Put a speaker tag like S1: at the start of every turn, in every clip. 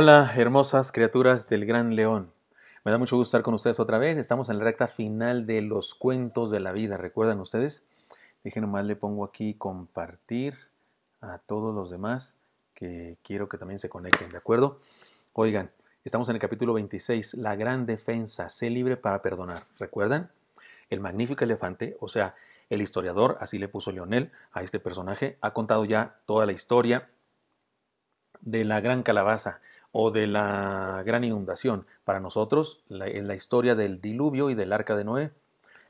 S1: Hola, hermosas criaturas del Gran León. Me da mucho gusto estar con ustedes otra vez. Estamos en la recta final de los cuentos de la vida. ¿Recuerdan ustedes? Dije nomás le pongo aquí compartir a todos los demás que quiero que también se conecten, ¿de acuerdo? Oigan, estamos en el capítulo 26, la gran defensa, sé libre para perdonar. ¿Recuerdan? El magnífico elefante, o sea, el historiador, así le puso Leonel a este personaje, ha contado ya toda la historia de la gran calabaza o de la gran inundación. Para nosotros la, es la historia del diluvio y del arca de Noé.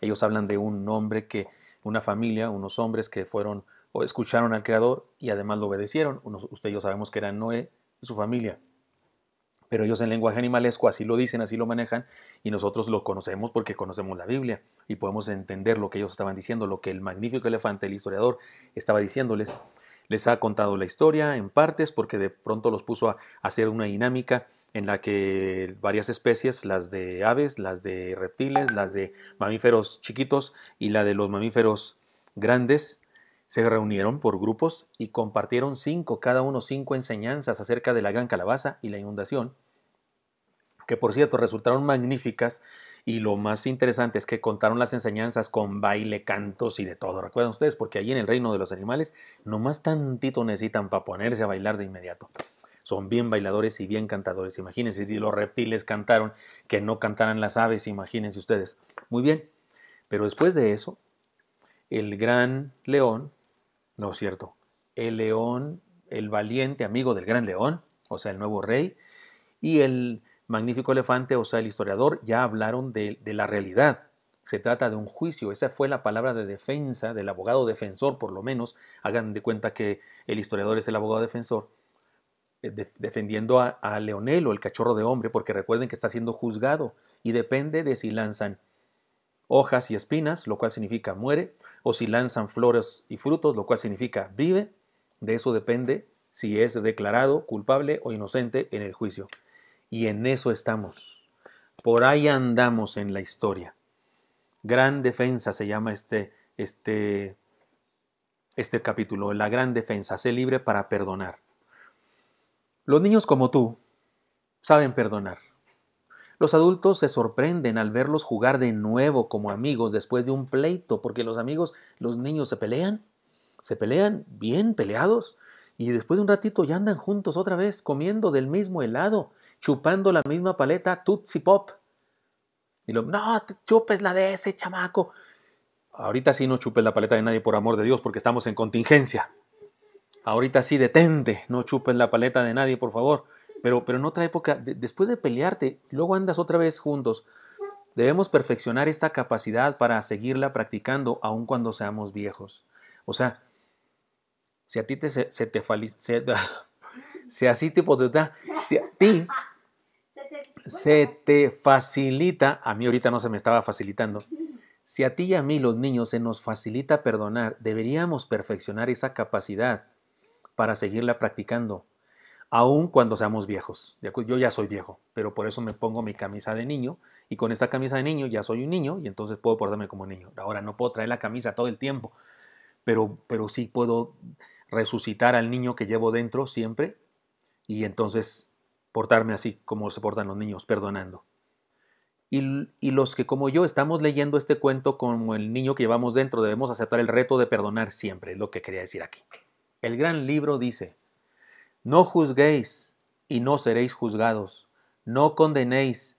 S1: Ellos hablan de un hombre que, una familia, unos hombres que fueron o escucharon al Creador y además lo obedecieron. Unos, usted y yo sabemos que era Noé y su familia. Pero ellos en lenguaje animalesco así lo dicen, así lo manejan, y nosotros lo conocemos porque conocemos la Biblia y podemos entender lo que ellos estaban diciendo, lo que el magnífico elefante, el historiador, estaba diciéndoles les ha contado la historia en partes porque de pronto los puso a hacer una dinámica en la que varias especies, las de aves, las de reptiles, las de mamíferos chiquitos y la de los mamíferos grandes, se reunieron por grupos y compartieron cinco, cada uno cinco enseñanzas acerca de la gran calabaza y la inundación, que por cierto resultaron magníficas y lo más interesante es que contaron las enseñanzas con baile, cantos y de todo. ¿Recuerdan ustedes? Porque ahí en el reino de los animales, nomás tantito necesitan para ponerse a bailar de inmediato. Son bien bailadores y bien cantadores. Imagínense, si los reptiles cantaron, que no cantaran las aves, imagínense ustedes. Muy bien. Pero después de eso, el gran león, no es cierto, el león, el valiente amigo del gran león, o sea, el nuevo rey, y el Magnífico Elefante, o sea, el historiador, ya hablaron de, la realidad. Se trata de un juicio, esa fue la palabra de defensa del abogado defensor, por lo menos. Hagan de cuenta que el historiador es el abogado defensor, eh, defendiendo a, Leonel o el cachorro de hombre, porque recuerden que está siendo juzgado y depende de si lanzan hojas y espinas, lo cual significa muere, o si lanzan flores y frutos, lo cual significa vive. De eso depende si es declarado culpable o inocente en el juicio. Y en eso estamos. Por ahí andamos en la historia. Gran defensa se llama este, este, este capítulo, la gran defensa, sé libre para perdonar. Los niños como tú saben perdonar. Los adultos se sorprenden al verlos jugar de nuevo como amigos después de un pleito, porque los amigos, los niños se pelean, se pelean bien peleados, y después de un ratito ya andan juntos otra vez comiendo del mismo helado, chupando la misma paleta Tootsie Pop. Y lo, no, chupes la de ese chamaco. Ahorita sí no chupes la paleta de nadie, por amor de Dios, porque estamos en contingencia. Ahorita sí detente, no chupes la paleta de nadie, por favor. Pero, pero en otra época, después de pelearte, luego andas otra vez juntos. Debemos perfeccionar esta capacidad para seguirla practicando aun cuando seamos viejos. O sea, si a ti se, te si a ti se te facilita, a mí ahorita no se me estaba facilitando, si a ti y a mí los niños se nos facilita perdonar, deberíamos perfeccionar esa capacidad para seguirla practicando, aun cuando seamos viejos. Yo ya soy viejo, pero por eso me pongo mi camisa de niño y con esa camisa de niño ya soy un niño y entonces puedo portarme como niño. Ahora no puedo traer la camisa todo el tiempo, pero, pero sí puedo resucitar al niño que llevo dentro siempre y entonces portarme así como se portan los niños, perdonando. Y, los que como yo estamos leyendo este cuento como el niño que llevamos dentro, debemos aceptar el reto de perdonar siempre, es lo que quería decir aquí. El gran libro dice, no juzguéis y no seréis juzgados, no condenéis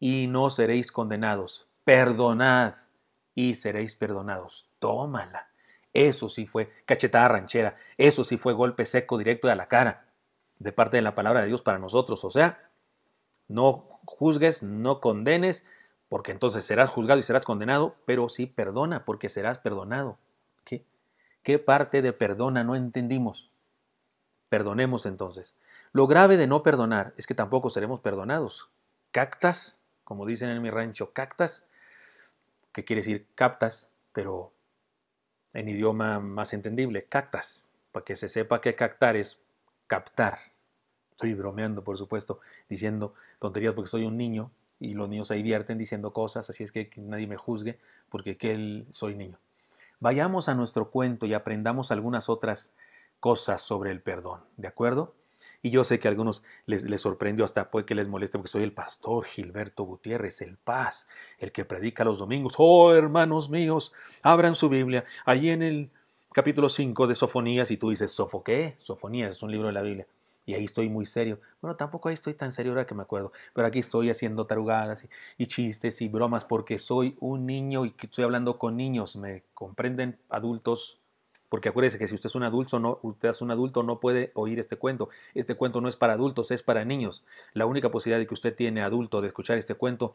S1: y no seréis condenados, perdonad y seréis perdonados. Tómala. Eso sí fue cachetada ranchera, eso sí fue golpe seco directo de la cara de parte de la palabra de Dios para nosotros. O sea, no juzgues, no condenes, porque entonces serás juzgado y serás condenado, pero sí perdona, porque serás perdonado. ¿Qué, ¿Qué parte de perdona no entendimos? Perdonemos entonces. Lo grave de no perdonar es que tampoco seremos perdonados. Cactas, como dicen en mi rancho, cactas, que quiere decir captas, pero en idioma más entendible, cactas, para que se sepa que captar es captar. Estoy bromeando, por supuesto, diciendo tonterías porque soy un niño y los niños se divierten diciendo cosas, así es que nadie me juzgue porque que soy niño. Vayamos a nuestro cuento y aprendamos algunas otras cosas sobre el perdón, ¿de acuerdo? Y yo sé que a algunos les, les sorprendió, hasta puede que les moleste, porque soy el pastor Gilberto Gutiérrez, el paz, el que predica los domingos. Oh, hermanos míos, abran su Biblia. Allí en el capítulo 5 de Sofonías, y tú dices, ¿Sofo qué? Sofonías es un libro de la Biblia. Y ahí estoy muy serio. Bueno, tampoco ahí estoy tan serio ahora que me acuerdo, pero aquí estoy haciendo tarugadas y, y, chistes y bromas porque soy un niño y estoy hablando con niños, me comprenden adultos porque acuérdese que si usted es un adulto, no, usted es un adulto no puede oír este cuento. Este cuento no es para adultos, es para niños. La única posibilidad que usted tiene adulto de escuchar este cuento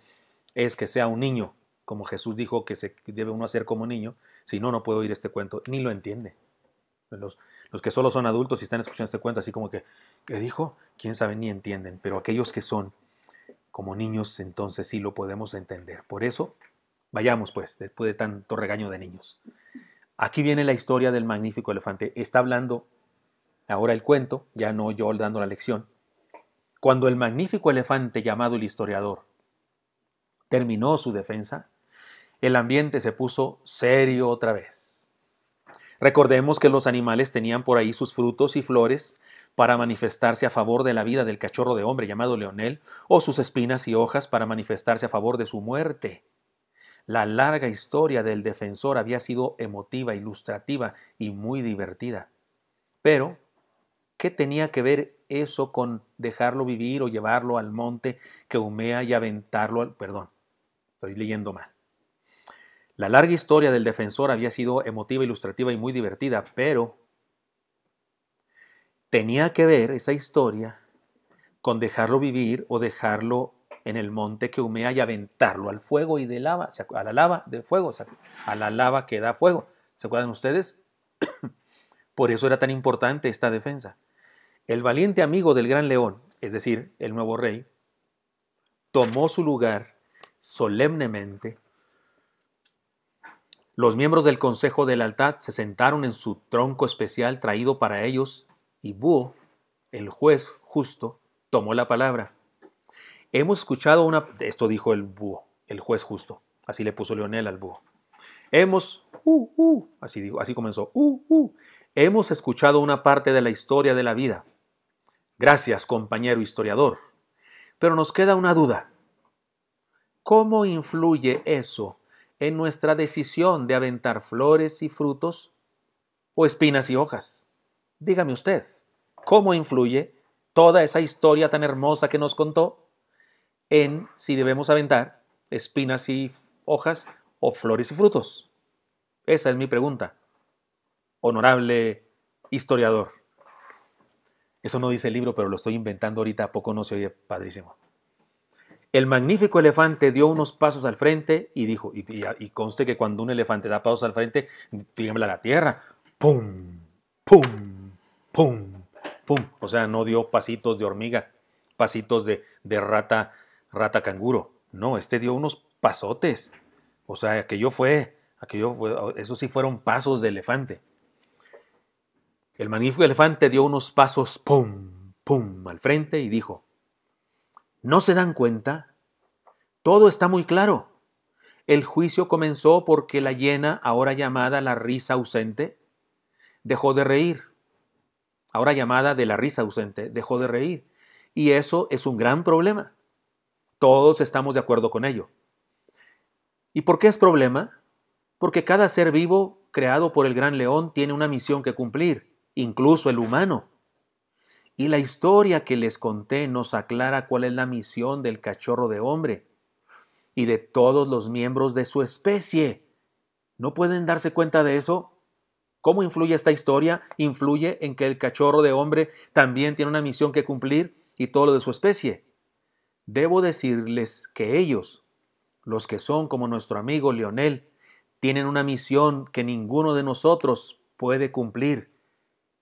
S1: es que sea un niño, como Jesús dijo que se debe uno hacer como niño. Si no, no puede oír este cuento, ni lo entiende. Los, los que solo son adultos y están escuchando este cuento, así como que, ¿qué dijo? Quién sabe ni entienden. Pero aquellos que son como niños, entonces sí lo podemos entender. Por eso, vayamos pues, después de tanto regaño de niños. Aquí viene la historia del magnífico elefante. Está hablando ahora el cuento, ya no yo dando la lección. Cuando el magnífico elefante llamado el historiador terminó su defensa, el ambiente se puso serio otra vez. Recordemos que los animales tenían por ahí sus frutos y flores para manifestarse a favor de la vida del cachorro de hombre llamado Leonel, o sus espinas y hojas para manifestarse a favor de su muerte. La larga historia del defensor había sido emotiva, ilustrativa y muy divertida. Pero, ¿qué tenía que ver eso con dejarlo vivir o llevarlo al monte que humea y aventarlo al... Perdón, estoy leyendo mal. La larga historia del defensor había sido emotiva, ilustrativa y muy divertida, pero tenía que ver esa historia con dejarlo vivir o dejarlo en el monte que humea y aventarlo al fuego y de lava, a la lava de fuego, a la lava que da fuego. ¿Se acuerdan ustedes? Por eso era tan importante esta defensa. El valiente amigo del gran león, es decir, el nuevo rey, tomó su lugar solemnemente. Los miembros del Consejo la lealtad se sentaron en su tronco especial traído para ellos y Búho, el juez justo, tomó la palabra. Hemos escuchado una... Esto dijo el búho, el juez justo. Así le puso Leonel al búho. Hemos... Uh, uh, así, así comenzó. Uh, uh, hemos escuchado una parte de la historia de la vida. Gracias, compañero historiador. Pero nos queda una duda. ¿Cómo influye eso en nuestra decisión de aventar flores y frutos o espinas y hojas? Dígame usted, ¿cómo influye toda esa historia tan hermosa que nos contó en si debemos aventar espinas y hojas o flores y frutos? Esa es mi pregunta, honorable historiador. Eso no dice el libro, pero lo estoy inventando ahorita, ¿a poco no se oye padrísimo? El magnífico elefante dio unos pasos al frente y dijo, y, conste que cuando un elefante da pasos al frente, tiembla la tierra. ¡Pum! ¡Pum! ¡Pum! ¡Pum! O sea, no dio pasitos de hormiga, pasitos de, de rata Rata Canguro. No, este dio unos pasotes. O sea, aquello fue, aquello fue, eso sí fueron pasos de elefante. El magnífico elefante dio unos pasos, pum, pum, al frente y dijo, ¿no se dan cuenta? Todo está muy claro. El juicio comenzó porque la hiena, ahora llamada la risa ausente, dejó de reír. Ahora llamada de la risa ausente, dejó de reír. Y eso es un gran problema. Todos estamos de acuerdo con ello. ¿Y por qué es problema? Porque cada ser vivo creado por el gran león tiene una misión que cumplir, incluso el humano. Y la historia que les conté nos aclara cuál es la misión del cachorro de hombre y de todos los miembros de su especie. ¿No pueden darse cuenta de eso? ¿Cómo influye esta historia? Influye en que el cachorro de hombre también tiene una misión que cumplir y todo lo de su especie. Debo decirles que ellos, los que son como nuestro amigo Lionel, tienen una misión que ninguno de nosotros puede cumplir.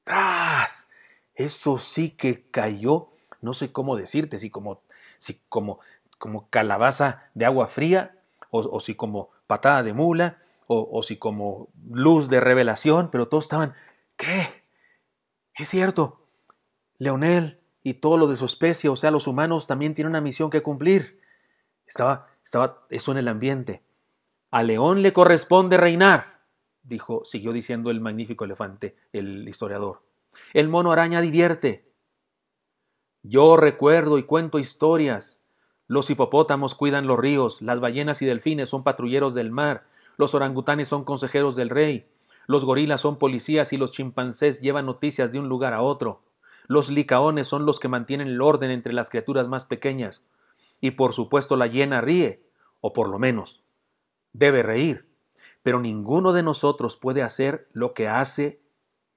S1: ¡Tras! Eso sí que cayó. No sé cómo decirte, si como, si como, como calabaza de agua fría, o, si como patada de mula, o, o si como luz de revelación, pero todos estaban, ¿qué? Es cierto, Leonel, y todo lo de su especie, o sea, los humanos también tienen una misión que cumplir. Estaba, estaba eso en el ambiente. A León le corresponde reinar, dijo, siguió diciendo el magnífico elefante, el historiador. El mono araña divierte. Yo recuerdo y cuento historias. Los hipopótamos cuidan los ríos, las ballenas y delfines son patrulleros del mar, los orangutanes son consejeros del rey, los gorilas son policías y los chimpancés llevan noticias de un lugar a otro. Los licaones son los que mantienen el orden entre las criaturas más pequeñas. Y por supuesto la hiena ríe, o por lo menos debe reír. Pero ninguno de nosotros puede hacer lo que hace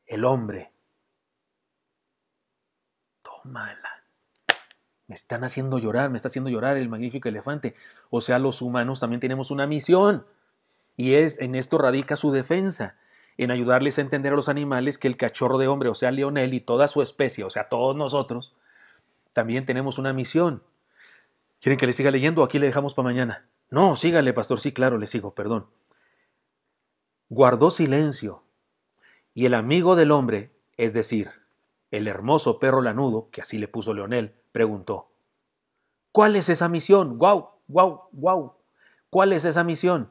S1: el hombre. Tómala. Me están haciendo llorar, me está haciendo llorar el magnífico elefante. O sea, los humanos también tenemos una misión. Y es, en esto radica su defensa en ayudarles a entender a los animales que el cachorro de hombre, o sea, Leonel y toda su especie, o sea, todos nosotros, también tenemos una misión. ¿Quieren que le siga leyendo? o Aquí le dejamos para mañana. No, sígale, pastor. Sí, claro, le sigo, perdón. Guardó silencio. Y el amigo del hombre, es decir, el hermoso perro lanudo, que así le puso Leonel, preguntó: ¿Cuál es esa misión? ¡Guau, guau, guau! ¿Cuál es esa misión?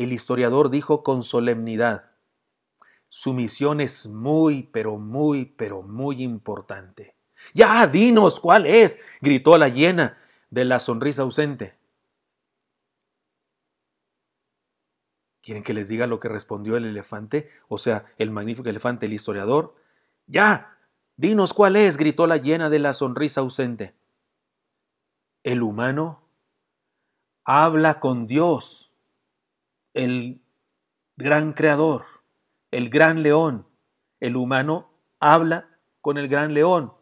S1: El historiador dijo con solemnidad, su misión es muy, pero muy, pero muy importante. Ya, dinos cuál es, gritó la llena de la sonrisa ausente. ¿Quieren que les diga lo que respondió el elefante? O sea, el magnífico elefante, el historiador. Ya, dinos cuál es, gritó la llena de la sonrisa ausente. El humano habla con Dios el gran creador, el gran león. El humano habla con el gran león.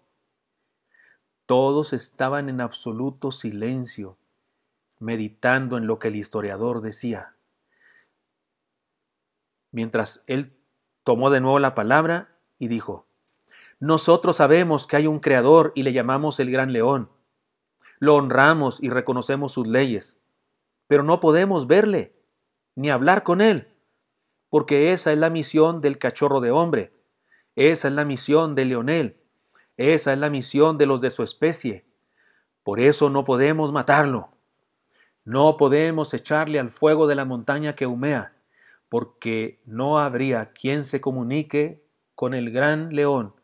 S1: Todos estaban en absoluto silencio, meditando en lo que el historiador decía. Mientras él tomó de nuevo la palabra y dijo, nosotros sabemos que hay un creador y le llamamos el gran león. Lo honramos y reconocemos sus leyes, pero no podemos verle ni hablar con él, porque esa es la misión del cachorro de hombre, esa es la misión de Leonel, esa es la misión de los de su especie. Por eso no podemos matarlo. No podemos echarle al fuego de la montaña que humea, porque no habría quien se comunique con el gran león,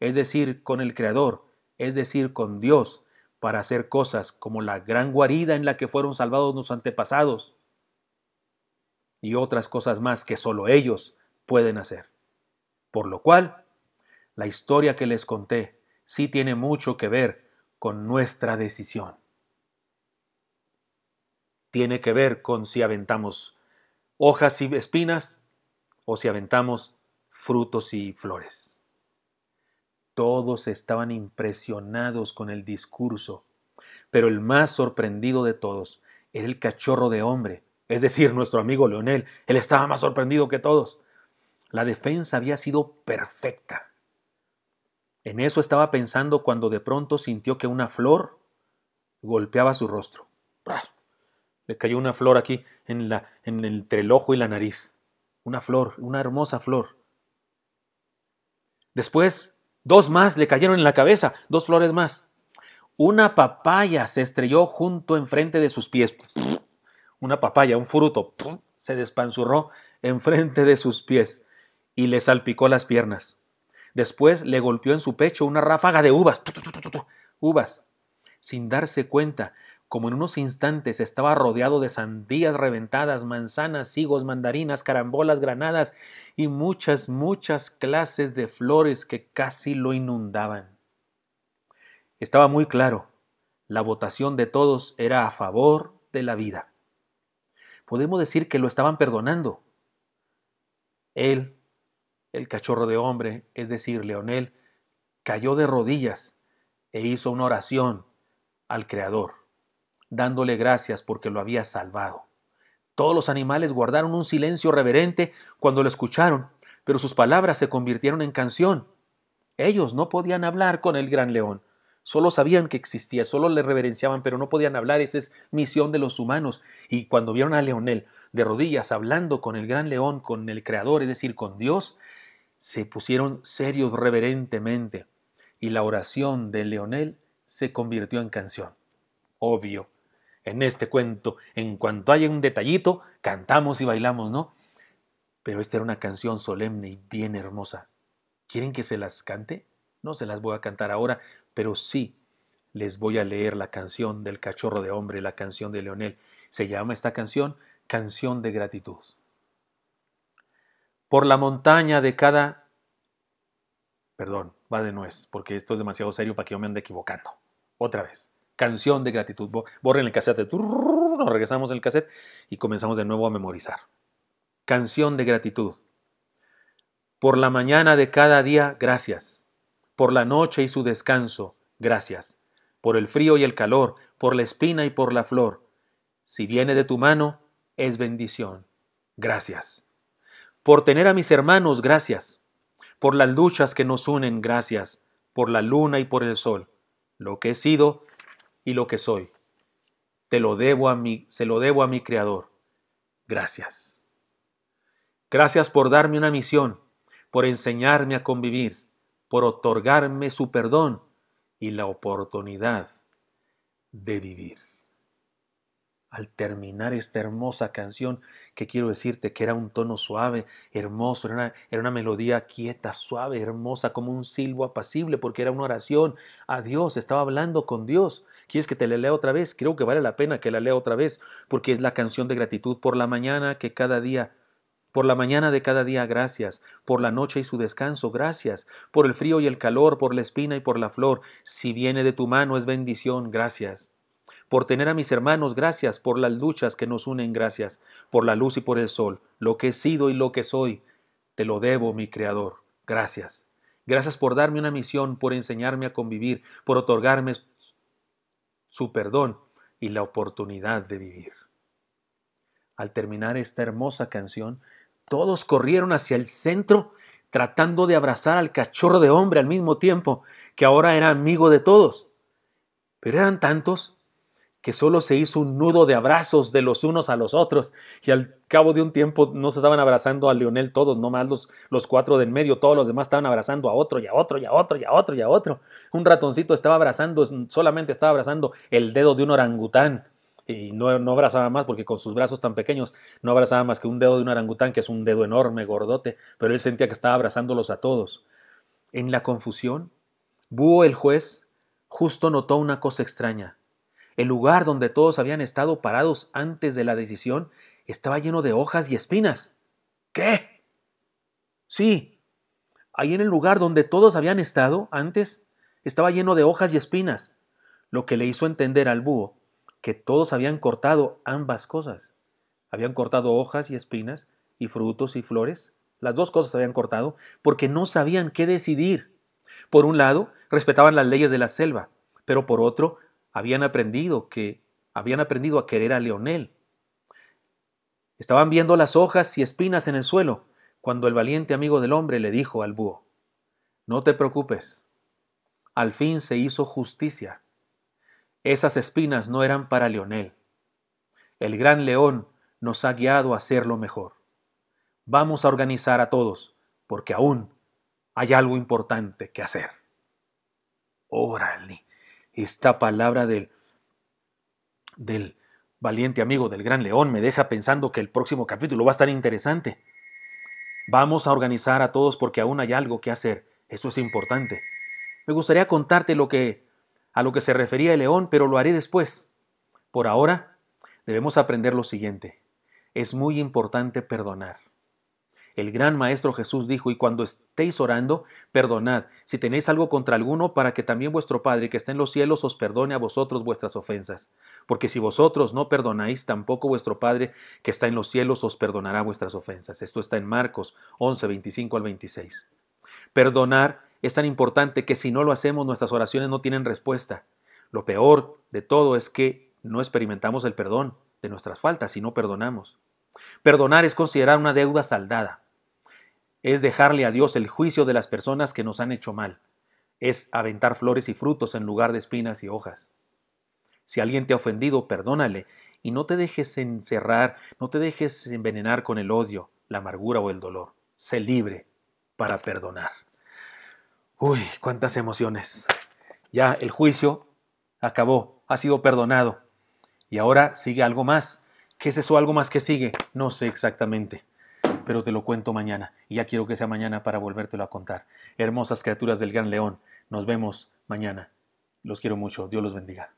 S1: es decir, con el Creador, es decir, con Dios, para hacer cosas como la gran guarida en la que fueron salvados los antepasados, y otras cosas más que solo ellos pueden hacer. Por lo cual, la historia que les conté sí tiene mucho que ver con nuestra decisión. Tiene que ver con si aventamos hojas y espinas o si aventamos frutos y flores. Todos estaban impresionados con el discurso, pero el más sorprendido de todos era el cachorro de hombre es decir, nuestro amigo Leonel, él estaba más sorprendido que todos. La defensa había sido perfecta. En eso estaba pensando cuando de pronto sintió que una flor golpeaba su rostro. Le cayó una flor aquí en, la, en entre el ojo y la nariz. Una flor, una hermosa flor. Después, dos más le cayeron en la cabeza, dos flores más. Una papaya se estrelló junto enfrente de sus pies una papaya, un fruto, se despanzurró enfrente de sus pies y le salpicó las piernas. Después le golpeó en su pecho una ráfaga de uvas, uvas, sin darse cuenta, como en unos instantes estaba rodeado de sandías reventadas, manzanas, higos, mandarinas, carambolas, granadas y muchas, muchas clases de flores que casi lo inundaban. Estaba muy claro, la votación de todos era a favor de la vida podemos decir que lo estaban perdonando. Él, el cachorro de hombre, es decir, Leonel, cayó de rodillas e hizo una oración al Creador, dándole gracias porque lo había salvado. Todos los animales guardaron un silencio reverente cuando lo escucharon, pero sus palabras se convirtieron en canción. Ellos no podían hablar con el gran león, Solo sabían que existía, solo le reverenciaban, pero no podían hablar. Esa es misión de los humanos. Y cuando vieron a Leonel de rodillas hablando con el gran león, con el Creador, es decir, con Dios, se pusieron serios reverentemente. Y la oración de Leonel se convirtió en canción. Obvio. En este cuento, en cuanto haya un detallito, cantamos y bailamos, ¿no? Pero esta era una canción solemne y bien hermosa. ¿Quieren que se las cante? No se las voy a cantar ahora, pero sí les voy a leer la canción del cachorro de hombre, la canción de Leonel. Se llama esta canción Canción de Gratitud. Por la montaña de cada... Perdón, va de nuez, porque esto es demasiado serio para que yo me ande equivocando. Otra vez. Canción de gratitud. Borren el cassette. Nos regresamos el cassette y comenzamos de nuevo a memorizar. Canción de gratitud. Por la mañana de cada día, gracias por la noche y su descanso, gracias, por el frío y el calor, por la espina y por la flor. Si viene de tu mano, es bendición, gracias. Por tener a mis hermanos, gracias. Por las luchas que nos unen, gracias. Por la luna y por el sol, lo que he sido y lo que soy. Te lo debo a mí, se lo debo a mi Creador. Gracias. Gracias por darme una misión, por enseñarme a convivir, por otorgarme su perdón y la oportunidad de vivir. Al terminar esta hermosa canción, que quiero decirte que era un tono suave, hermoso, era una, era una melodía quieta, suave, hermosa, como un silbo apacible, porque era una oración a Dios, estaba hablando con Dios. ¿Quieres que te la lea otra vez? Creo que vale la pena que la lea otra vez, porque es la canción de gratitud por la mañana que cada día por la mañana de cada día, gracias. Por la noche y su descanso, gracias. Por el frío y el calor, por la espina y por la flor. Si viene de tu mano es bendición, gracias. Por tener a mis hermanos, gracias. Por las luchas que nos unen, gracias. Por la luz y por el sol. Lo que he sido y lo que soy, te lo debo, mi Creador. Gracias. Gracias por darme una misión, por enseñarme a convivir, por otorgarme su perdón y la oportunidad de vivir. Al terminar esta hermosa canción, todos corrieron hacia el centro tratando de abrazar al cachorro de hombre al mismo tiempo, que ahora era amigo de todos. Pero eran tantos que solo se hizo un nudo de abrazos de los unos a los otros, y al cabo de un tiempo no se estaban abrazando a Lionel todos, nomás los, los cuatro en medio, todos los demás estaban abrazando a otro y a otro y a otro y a otro y a otro. Un ratoncito estaba abrazando, solamente estaba abrazando el dedo de un orangután y no, abrazaba más porque con sus brazos tan pequeños no abrazaba más que un dedo de un orangután, que es un dedo enorme, gordote, pero él sentía que estaba abrazándolos a todos. En la confusión, Búho el juez justo notó una cosa extraña. El lugar donde todos habían estado parados antes de la decisión estaba lleno de hojas y espinas. ¿Qué? Sí, ahí en el lugar donde todos habían estado antes estaba lleno de hojas y espinas, lo que le hizo entender al búho que todos habían cortado ambas cosas. Habían cortado hojas y espinas y frutos y flores. Las dos cosas habían cortado porque no sabían qué decidir. Por un lado, respetaban las leyes de la selva, pero por otro, habían aprendido que habían aprendido a querer a Leonel. Estaban viendo las hojas y espinas en el suelo cuando el valiente amigo del hombre le dijo al búho, No te preocupes, al fin se hizo justicia. Esas espinas no eran para Leonel. El gran león nos ha guiado a hacerlo mejor. Vamos a organizar a todos, porque aún hay algo importante que hacer. Órale, esta palabra del, del valiente amigo del gran león me deja pensando que el próximo capítulo va a estar interesante. Vamos a organizar a todos porque aún hay algo que hacer. Eso es importante. Me gustaría contarte lo que a lo que se refería el león, pero lo haré después. Por ahora, debemos aprender lo siguiente. Es muy importante perdonar. El gran Maestro Jesús dijo, y cuando estéis orando, perdonad, si tenéis algo contra alguno, para que también vuestro Padre que está en los cielos os perdone a vosotros vuestras ofensas. Porque si vosotros no perdonáis, tampoco vuestro Padre que está en los cielos os perdonará vuestras ofensas. Esto está en Marcos 11, 25 al 26. Perdonar es tan importante que si no lo hacemos nuestras oraciones no tienen respuesta. Lo peor de todo es que no experimentamos el perdón de nuestras faltas si no perdonamos. Perdonar es considerar una deuda saldada. Es dejarle a Dios el juicio de las personas que nos han hecho mal. Es aventar flores y frutos en lugar de espinas y hojas. Si alguien te ha ofendido, perdónale y no te dejes encerrar, no te dejes envenenar con el odio, la amargura o el dolor. Sé libre para perdonar. Uy, cuántas emociones. Ya el juicio acabó, ha sido perdonado. Y ahora sigue algo más. ¿Qué es eso algo más que sigue? No sé exactamente, pero te lo cuento mañana. Y ya quiero que sea mañana para volvértelo a contar. Hermosas criaturas del gran león, nos vemos mañana. Los quiero mucho, Dios los bendiga.